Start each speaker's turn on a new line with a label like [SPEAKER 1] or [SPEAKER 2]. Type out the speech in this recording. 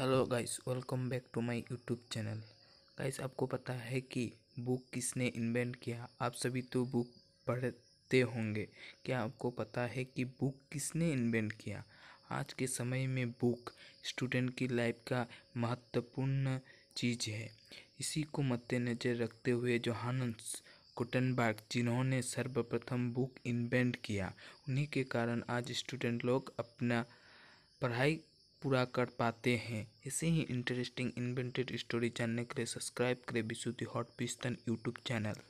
[SPEAKER 1] hello guys welcome back to my YouTube channel guys आपको पता है कि बुक किसने इन्वेंट किया आप सभी तो बुक पढ़ते होंगे क्या आपको पता है कि बुक किसने इन्वेंट किया आज के समय में बुक स्टूडेंट की लाइफ का महत्वपूर्ण चीज़ है इसी को मद्देनज़र रखते हुए जो हंस जिन्होंने सर्वप्रथम बुक इन्वेंट किया उन्हीं के कारण आज स्टूडेंट लोग अपना पढ़ाई पूरा कर पाते हैं ऐसे ही इंटरेस्टिंग इन्वेंटेड स्टोरी जानने के लिए सब्सक्राइब करें Vishuddhi Hot Piston
[SPEAKER 2] YouTube channel